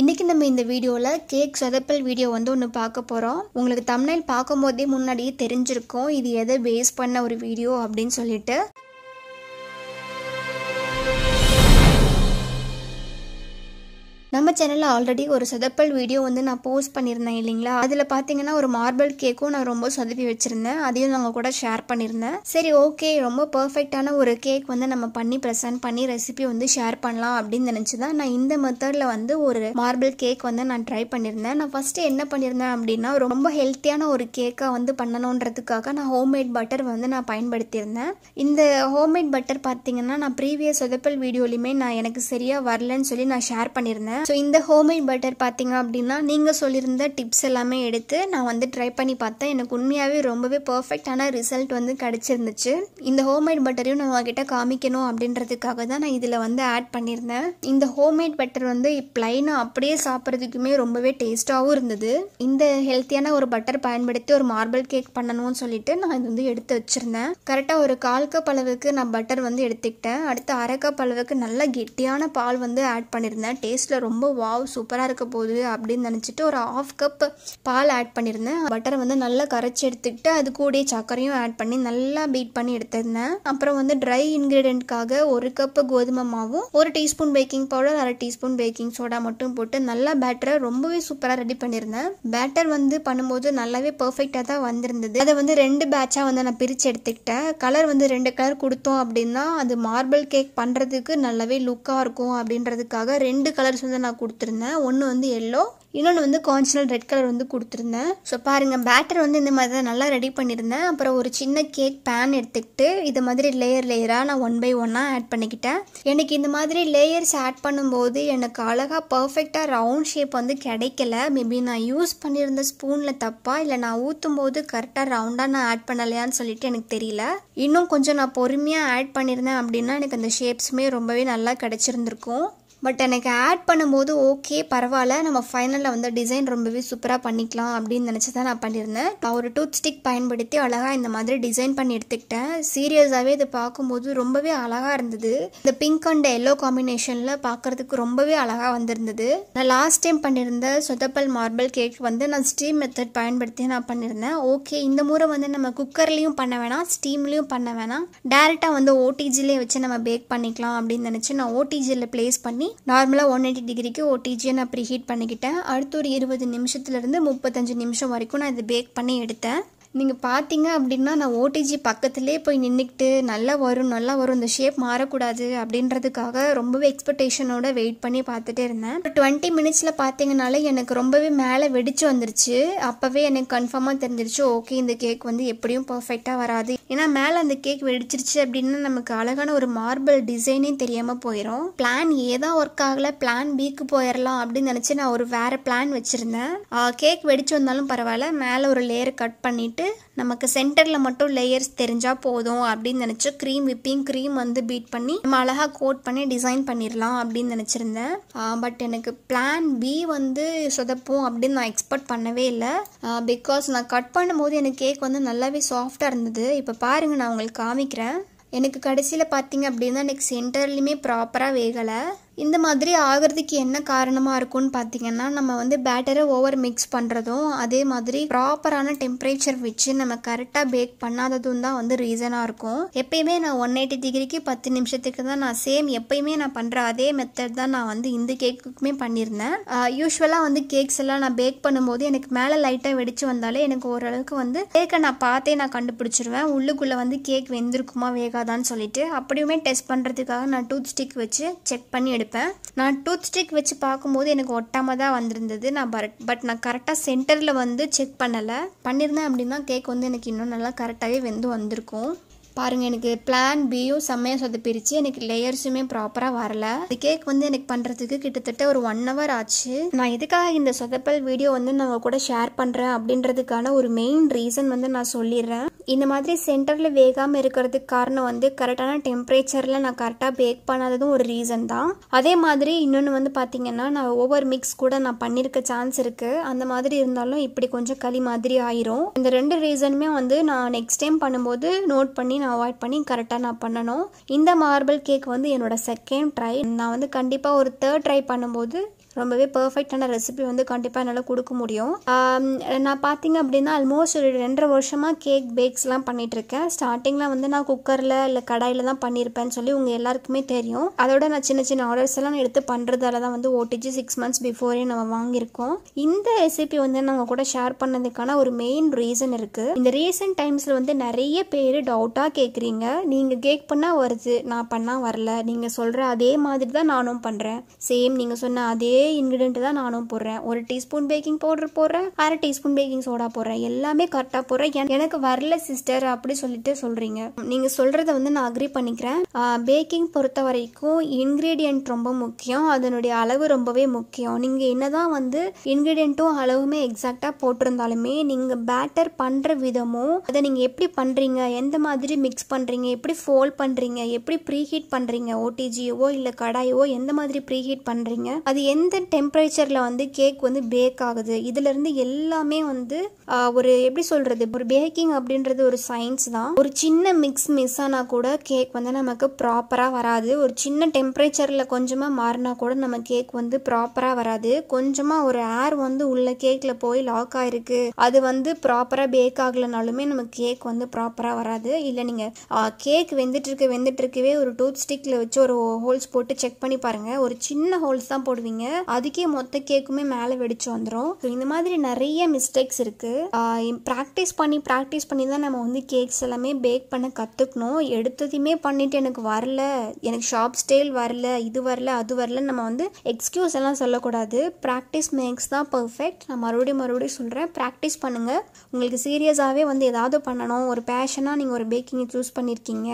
இன்றைக்கி நம்ம இந்த வீடியோவில் கேக் சொதப்பல் வீடியோ வந்து ஒன்று பார்க்க போகிறோம் உங்களுக்கு தமிழில் பார்க்கும் போதே முன்னாடியே தெரிஞ்சிருக்கும் இது எதை பேஸ் பண்ண ஒரு வீடியோ அப்படின்னு சொல்லிட்டு நம்ம சேனலில் ஆல்ரெடி ஒரு சொதப்பல் வீடியோ வந்து நான் போஸ்ட் பண்ணியிருந்தேன் இல்லைங்களா அதில் பார்த்தீங்கன்னா ஒரு மார்பிள் கேக்கும் நான் ரொம்ப சொதப்பி வச்சுருந்தேன் அதையும் நாங்கள் கூட ஷேர் பண்ணியிருந்தேன் சரி ஓகே ரொம்ப பர்ஃபெக்டான ஒரு கேக் வந்து நம்ம பண்ணி ப்ரெசென்ட் பண்ணி ரெசிபி வந்து ஷேர் பண்ணலாம் அப்படின்னு நினச்சி தான் நான் இந்த மெத்தடில் வந்து ஒரு மார்பிள் கேக் வந்து நான் ட்ரை பண்ணியிருந்தேன் நான் ஃபஸ்ட்டு என்ன பண்ணியிருந்தேன் அப்படின்னா ரொம்ப ஹெல்த்தியான ஒரு கேக்காக வந்து பண்ணணுன்றதுக்காக நான் ஹோம்மேட் பட்டர் வந்து நான் பயன்படுத்தியிருந்தேன் இந்த ஹோம்மேட் பட்டர் பார்த்தீங்கன்னா நான் ப்ரீவியஸ் சொதப்பல் வீடியோலையுமே நான் எனக்கு சரியாக வரலன்னு சொல்லி நான் ஷேர் பண்ணியிருந்தேன் ஸோ இந்த ஹோம்மேட் பட்டர் பார்த்தீங்க அப்படின்னா நீங்கள் சொல்லியிருந்த டிப்ஸ் எல்லாமே எடுத்து நான் வந்து ட்ரை பண்ணி பார்த்தேன் எனக்கு உண்மையாகவே ரொம்பவே பர்ஃபெக்டான ரிசல்ட் வந்து கிடச்சிருந்துச்சு இந்த ஹோம்மேட் பட்டரையும் நான் உங்ககிட்ட காமிக்கணும் அப்படின்றதுக்காக தான் நான் இதில் வந்து ஆட் பண்ணியிருந்தேன் இந்த ஹோம்மேட் பட்டர் வந்து ப்ளைனாக அப்படியே சாப்பிட்றதுக்குமே ரொம்பவே டேஸ்ட்டாகவும் இருந்தது இந்த ஹெல்த்தியான ஒரு பட்டர் பயன்படுத்தி ஒரு மார்பிள் கேக் பண்ணணும்னு சொல்லிட்டு நான் இது வந்து எடுத்து வச்சுருந்தேன் கரெக்டாக ஒரு கால் கப் அளவுக்கு நான் பட்டர் வந்து எடுத்துக்கிட்டேன் அடுத்து அரை கப் அளவுக்கு நல்லா கெட்டியான பால் வந்து ஆட் பண்ணியிருந்தேன் டேஸ்ட்டில் ரொம்ப வாவ் சூப்பராக இருக்க போகுது அப்படின்னு நினச்சிட்டு ஒரு ஆஃப் கப் பால் ஆட் பண்ணியிருந்தேன் பட்டரை வந்து நல்லா கரைச்சி எடுத்துக்கிட்டு அது கூடயே சர்க்கரையும் ஆட் பண்ணி நல்லா பீட் பண்ணி எடுத்திருந்தேன் அப்புறம் வந்து ட்ரை இன்க்ரீடியண்ட்காக ஒரு கப்பு கோதுமை மாவும் ஒரு டீஸ்பூன் பேக்கிங் பவுடர் அரை டீஸ்பூன் பேக்கிங் சோடா மட்டும் போட்டு நல்லா பேட்டரை ரொம்பவே சூப்பராக ரெடி பண்ணியிருந்தேன் பேட்டர் வந்து பண்ணும்போது நல்லாவே பர்ஃபெக்டாக தான் வந்திருந்தது அதை வந்து ரெண்டு பேட்சாக வந்து நான் பிரித்து எடுத்துக்கிட்டேன் கலர் வந்து ரெண்டு கலர் கொடுத்தோம் அப்படின்னா அது மார்பிள் கேக் பண்ணுறதுக்கு நல்லாவே லுக்காக இருக்கும் அப்படின்றதுக்காக ரெண்டு கலர்ஸ் வந்து கலரில் நான் கொடுத்துருந்தேன் ஒன்று வந்து எல்லோ இன்னொன்று வந்து கான்சனல் ரெட் கலர் வந்து கொடுத்துருந்தேன் ஸோ பாருங்கள் பேட்டர் வந்து இந்த மாதிரி தான் நல்லா ரெடி பண்ணியிருந்தேன் அப்புறம் ஒரு சின்ன கேக் பேன் எடுத்துக்கிட்டு இது மாதிரி லேயர் லேயராக நான் ஒன் பை ஒன்னாக ஆட் பண்ணிக்கிட்டேன் எனக்கு இந்த மாதிரி லேயர்ஸ் ஆட் பண்ணும்போது எனக்கு அழகாக பர்ஃபெக்டாக ரவுண்ட் ஷேப் வந்து கிடைக்கல மேபி நான் யூஸ் பண்ணியிருந்த ஸ்பூனில் தப்பாக இல்லை நான் ஊற்றும் போது கரெக்டாக ரவுண்டாக நான் ஆட் பண்ணலையான்னு சொல்லிட்டு எனக்கு தெரியல இன்னும் கொஞ்சம் நான் பொறுமையாக ஆட் பண்ணியிருந்தேன் அப்படின்னா எனக்கு அந்த ஷேப்ஸுமே ரொம்பவே நல்லா கிடச்சிருந்துருக்கும் பட் எனக்கு ஆட் பண்ணும்போது ஓகே பரவாயில்ல நம்ம ஃபைனலில் வந்து டிசைன் ரொம்பவே சூப்பராக பண்ணிக்கலாம் அப்படின்னு நினச்சி தான் நான் பண்ணியிருந்தேன் நான் ஒரு டூத் ஸ்டிக் பயன்படுத்தி அழகாக இந்த மாதிரி டிசைன் பண்ணி எடுத்துக்கிட்டேன் சீரியஸாகவே இதை பார்க்கும்போது ரொம்பவே அழகாக இருந்தது இந்த பிங்க் அண்ட் எல்லோ காம்பினேஷனில் பார்க்குறதுக்கு ரொம்பவே அழகாக வந்திருந்தது நான் லாஸ்ட் டைம் பண்ணியிருந்த சொதப்பல் மார்பிள் கேக் வந்து நான் ஸ்டீம் மெத்தட் பயன்படுத்தி நான் பண்ணியிருந்தேன் ஓகே இந்த முறை வந்து நம்ம குக்கர்லேயும் பண்ண வேணாம் ஸ்டீம்லேயும் பண்ண வேணாம் டேரெக்டாக வந்து ஓடிஜிலே வச்சு நம்ம பேக் பண்ணிக்கலாம் அப்படின்னு நினச்சி நான் ஓடிஜியில் ப்ளேஸ் பண்ணி நார்மலாக ஒன் எயிட்டி டிகிரிக்கு ஓடிஜியை நான் ப்ரீஹீட் பண்ணிக்கிட்டேன் அடுத்து ஒரு இருபது நிமிஷத்துலேருந்து முப்பத்தஞ்சு நிமிஷம் வரைக்கும் நான் இதை பேக் பண்ணி எடுத்தேன் நீங்கள் பார்த்தீங்க அப்படின்னா நான் ஓடிஜி பக்கத்துலேயே போய் நின்றுக்கிட்டு நல்லா வரும் நல்லா வரும் இந்த ஷேப் மாறக்கூடாது அப்படின்றதுக்காக ரொம்பவே எக்ஸ்பெக்டேஷனோட வெயிட் பண்ணி பார்த்துட்டே இருந்தேன் இப்போ டுவெண்ட்டி மினிட்ஸில் பார்த்தீங்கனால எனக்கு ரொம்பவே மேலே வெடிச்சு வந்துருச்சு அப்போவே எனக்கு கன்ஃபார்மாக தெரிஞ்சிருச்சு ஓகே இந்த கேக் வந்து எப்படியும் பர்ஃபெக்டாக வராது ஏன்னா மேலே அந்த கேக் வெடிச்சிருச்சு அப்படின்னா நமக்கு அழகான ஒரு மார்பிள் டிசைனே தெரியாமல் போயிடும் பிளான் ஏ தான் ஒர்க் ஆகலை பிளான் பிக்கு போயிடலாம் அப்படின்னு நினச்சி நான் ஒரு வேறு பிளான் வச்சுருந்தேன் கேக் வெடிச்சு வந்தாலும் பரவாயில்ல மேலே ஒரு லேயர் கட் பண்ணிவிட்டு நமக்கு சென்டரில் மட்டும் லேயர்ஸ் தெரிஞ்சால் போதும் அப்படின்னு நினச்சி க்ரீம் விப்பிங் க்ரீம் வந்து பீட் பண்ணி நம்ம அழகாக கோட் பண்ணி டிசைன் பண்ணிடலாம் அப்படின்னு நினச்சிருந்தேன் பட் எனக்கு பிளான் பி வந்து சொதப்போம் அப்படின்னு நான் எக்ஸ்பெக்ட் பண்ணவே இல்லை பிகாஸ் நான் கட் பண்ணும்போது எனக்கு கேக் வந்து நல்லாவே சாஃப்டாக இருந்தது இப்போ பாருங்கள் நான் உங்களுக்கு காமிக்கிறேன் எனக்கு கடைசியில் பார்த்தீங்க அப்படின்னா எனக்கு சென்டர்லேயுமே ப்ராப்பராக வேகலை இந்த மாதிரி ஆகிறதுக்கு என்ன காரணமாக இருக்கும்னு பார்த்திங்கன்னா நம்ம வந்து பேட்டரை ஓவர் மிக்ஸ் பண்ணுறதும் அதே மாதிரி ப்ராப்பரான டெம்பரேச்சர் வச்சு நம்ம கரெக்டாக பேக் பண்ணாததும் தான் வந்து ரீசனாக இருக்கும் எப்பயுமே நான் ஒன் எயிட்டி டிகிரிக்கு பத்து நிமிஷத்துக்கு தான் நான் சேம் எப்பயுமே நான் பண்ணுற அதே மெத்தட் தான் நான் வந்து இந்த கேக்குக்குமே பண்ணியிருந்தேன் யூஸ்வலாக வந்து கேக்ஸ் எல்லாம் நான் பேக் பண்ணும்போது எனக்கு மேலே லைட்டாக வெடிச்சு வந்தாலே எனக்கு ஓரளவுக்கு வந்து கேக்கை நான் பார்த்தே நான் கண்டுபிடிச்சிருவேன் உள்ளுக்குள்ளே வந்து கேக் வெந்திருக்குமா வேகாதான்னு சொல்லிட்டு அப்படியுமே டெஸ்ட் பண்ணுறதுக்காக நான் டூத் ஸ்டிக் வச்சு செக் பண்ணி எடுப்பேன் எடுப்பேன் நான் டூத் ஸ்டிக் வச்சு பார்க்கும்போது எனக்கு ஒட்டாமல் தான் வந்திருந்தது நான் பட் நான் கரெக்டாக சென்டரில் வந்து செக் பண்ணலை பண்ணியிருந்தேன் அப்படின்னா கேக் வந்து எனக்கு இன்னும் நல்லா கரெக்டாகவே வெந்து வந்திருக்கும் பாருங்கள் எனக்கு பிளான் பியும் செம்மையாக சொதப்பிரிச்சு எனக்கு லேயர்ஸுமே ப்ராப்பராக வரல இந்த கேக் வந்து எனக்கு பண்ணுறதுக்கு கிட்டத்தட்ட ஒரு ஒன் ஹவர் ஆச்சு நான் எதுக்காக இந்த சொதப்பல் வீடியோ வந்து நாங்கள் கூட ஷேர் பண்ணுறேன் அப்படின்றதுக்கான ஒரு மெயின் ரீசன் வந்து நான் சொல்லிடுறேன் இந்த மாதிரி சென்டரில் வேகாமல் இருக்கிறதுக்கு காரணம் வந்து கரெக்டான டெம்பரேச்சரில் நான் கரெக்டாக பேக் பண்ணாததும் ஒரு ரீசன் தான் அதே மாதிரி இன்னொன்று வந்து பார்த்திங்கன்னா நான் ஓவர் மிக்ஸ் கூட நான் பண்ணியிருக்க சான்ஸ் இருக்குது அந்த மாதிரி இருந்தாலும் இப்படி கொஞ்சம் களி மாதிரி ஆயிரும் இந்த ரெண்டு ரீசனுமே வந்து நான் நெக்ஸ்ட் டைம் பண்ணும்போது நோட் பண்ணி நான் அவாய்ட் பண்ணி கரெக்டாக நான் பண்ணணும் இந்த மார்பிள் கேக் வந்து என்னோட செகண்ட் ட்ரை நான் வந்து கண்டிப்பாக ஒரு தேர்ட் ட்ரை பண்ணும்போது ரொம்பவே பர்ஃபெக்டான ரெசிபி வந்து கண்டிப்பாக என்னால் கொடுக்க முடியும் நான் பார்த்தீங்க அப்படின்னா ஆல்மோஸ்ட் ஒரு ரெண்டரை வருஷமாக கேக் பேக்ஸ்லாம் பண்ணிகிட்ருக்கேன் ஸ்டார்டிங்கில் வந்து நான் குக்கரில் இல்லை கடாயில் தான் பண்ணியிருப்பேன்னு சொல்லி உங்கள் எல்லாருக்குமே தெரியும் அதோட நான் சின்ன சின்ன ஆர்டர்ஸ் எல்லாம் எடுத்து பண்ணுறதால தான் வந்து ஓடிஜி சிக்ஸ் மந்த்ஸ் பிஃபோரே நம்ம வாங்கியிருக்கோம் இந்த ரெசிபி வந்து நாங்கள் கூட ஷேர் பண்ணதுக்கான ஒரு மெயின் ரீசன் இருக்குது இந்த ரீசன்ட் டைம்ஸில் வந்து நிறைய பேர் டவுட்டாக கேட்குறீங்க நீங்கள் கேக் பண்ணால் வருது நான் பண்ணால் வரல நீங்கள் சொல்கிற அதே மாதிரி தான் நானும் பண்ணுறேன் சேம் நீங்கள் சொன்ன அதே இன்க்ரீடியன்ட் தான் நானும் போடுறேன் ஒரு டீஸ்பூன் பேக்கிங் பவுடர் போடுறேன் அரை டீஸ்பூன் பேக்கிங் சோடா போடுறேன் எல்லாமே கரெக்டாக போடுறேன் எனக்கு வரல சிஸ்டர் அப்படி சொல்லிட்டு சொல்கிறீங்க நீங்கள் சொல்கிறத வந்து நான் அக்ரி பண்ணிக்கிறேன் பேக்கிங் பொறுத்த வரைக்கும் இன்க்ரீடியண்ட் ரொம்ப முக்கியம் அதனுடைய அளவு ரொம்பவே முக்கியம் நீங்கள் தான் வந்து இன்க்ரீடியண்ட்டும் அளவுமே எக்ஸாக்டாக போட்டிருந்தாலுமே நீங்கள் பேட்டர் பண்ணுற விதமும் அதை நீங்கள் எப்படி பண்ணுறீங்க எந்த மாதிரி மிக்ஸ் பண்ணுறீங்க எப்படி ஃபோல்ட் பண்ணுறீங்க எப்படி ப்ரீஹீட் பண்ணுறீங்க ஓடிஜியவோ இல்லை கடாயவோ எந்த மாதிரி ப்ரீஹீட் பண்ணுறீங்க அது எந்த தௌசண்ட் டெம்பரேச்சரில் வந்து கேக் வந்து பேக் ஆகுது இதுலேருந்து எல்லாமே வந்து ஒரு எப்படி சொல்கிறது ஒரு பேக்கிங் அப்படின்றது ஒரு சயின்ஸ் தான் ஒரு சின்ன மிக்ஸ் மிஸ் ஆனால் கூட கேக் வந்து நமக்கு ப்ராப்பராக வராது ஒரு சின்ன டெம்பரேச்சரில் கொஞ்சமாக மாறினா கூட நம்ம கேக் வந்து ப்ராப்பராக வராது கொஞ்சமாக ஒரு ஏர் வந்து உள்ள கேக்கில் போய் லாக் ஆகிருக்கு அது வந்து ப்ராப்பராக பேக் ஆகலைனாலுமே நம்ம கேக் வந்து ப்ராப்பராக வராது இல்லை நீங்கள் கேக் வெந்துட்டுருக்கு வெந்துட்டுருக்கவே ஒரு டூத் ஸ்டிக்கில் வச்சு ஒரு ஹோல்ஸ் போட்டு செக் பண்ணி பாருங்கள் ஒரு சின்ன ஹோல்ஸ் தான் போடுவீங்க அதுக்கே மொத்த கேக்குமே மேலே வெடிச்சு வந்துடும் இந்த மாதிரி நிறைய மிஸ்டேக்ஸ் இருக்கு ப்ராக்டிஸ் பண்ணி ப்ராக்டிஸ் பண்ணி தான் நம்ம வந்து கேக்ஸ் எல்லாமே பேக் பண்ண கற்றுக்கணும் எடுத்ததையுமே பண்ணிட்டு எனக்கு வரல எனக்கு ஷாப் ஸ்டைல் வரல இது வரல அது வரல நம்ம வந்து எக்ஸ்கியூஸ் எல்லாம் சொல்லக்கூடாது ப்ராக்டிஸ் மேக்ஸ் தான் பர்ஃபெக்ட் நான் மறுபடியும் மறுபடியும் சொல்கிறேன் ப்ராக்டிஸ் பண்ணுங்கள் உங்களுக்கு சீரியஸாகவே வந்து ஏதாவது பண்ணணும் ஒரு பேஷனாக நீங்கள் ஒரு பேக்கிங்கை சூஸ் பண்ணியிருக்கீங்க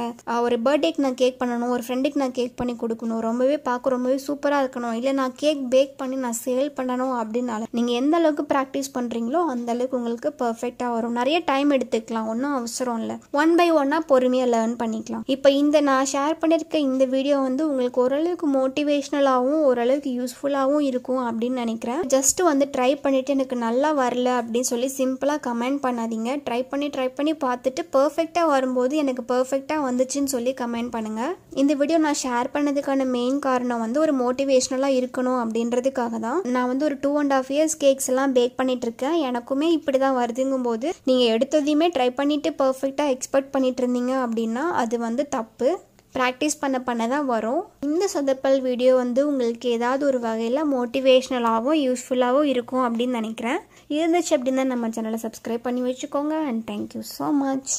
ஒரு பர்த்டேக்கு நான் கேக் பண்ணணும் ஒரு ஃப்ரெண்டுக்கு நான் கேக் பண்ணி கொடுக்கணும் ரொம்பவே பார்க்க ரொம்பவே சூப்பராக இருக்கணும் இல்லை நான் கேக் பேக் பண்ணி நான் சேல் பண்ணணும் அப்படின்னால நீங்கள் எந்த அளவுக்கு ப்ராக்டிஸ் பண்ணுறீங்களோ அந்த அளவுக்கு உங்களுக்கு பர்ஃபெக்டாக வரும் நிறைய டைம் எடுத்துக்கலாம் ஒன்றும் அவசரம் இல்லை ஒன் பை ஒன்னாக பொறுமையாக லேர்ன் பண்ணிக்கலாம் இப்போ இந்த நான் ஷேர் பண்ணியிருக்க இந்த வீடியோ வந்து உங்களுக்கு ஓரளவுக்கு மோட்டிவேஷ்னலாகவும் ஓரளவுக்கு யூஸ்ஃபுல்லாகவும் இருக்கும் அப்படின்னு நினைக்கிறேன் ஜஸ்ட் வந்து ட்ரை பண்ணிவிட்டு எனக்கு நல்லா வரல அப்படின்னு சொல்லி சிம்பிளாக கமெண்ட் பண்ணாதீங்க ட்ரை பண்ணி ட்ரை பண்ணி பார்த்துட்டு பர்ஃபெக்டாக வரும்போது எனக்கு பர்ஃபெக்டாக வந்துச்சுன்னு சொல்லி கமெண்ட் பண்ணுங்கள் இந்த வீடியோ நான் ஷேர் பண்ணதுக்கான மெயின் காரணம் வந்து ஒரு மோட்டிவேஷ்னலாக இருக்கணும் அப்படின்னு அப்படின்றதுக்காக தான் நான் வந்து ஒரு two and half years cakes எல்லாம் பேக் பண்ணிட்டு இருக்கேன் எனக்குமே இப்படி தான் வருதுங்கும் போது நீங்கள் எடுத்ததையுமே ட்ரை பண்ணிட்டு பர்ஃபெக்டாக எக்ஸ்பெக்ட் பண்ணிட்டு இருந்தீங்க அப்படின்னா அது வந்து தப்பு ப்ராக்டிஸ் பண்ண பண்ண தான் வரும் இந்த சொதப்பல் வீடியோ வந்து உங்களுக்கு ஏதாவது ஒரு வகையில் மோட்டிவேஷ்னலாகவும் யூஸ்ஃபுல்லாகவும் இருக்கும் அப்படின்னு நினைக்கிறேன் இருந்துச்சு அப்படின்னா நம்ம சேனலை சப்ஸ்கிரைப் பண்ணி வச்சுக்கோங்க அண்ட் தேங்க்யூ ஸோ மச்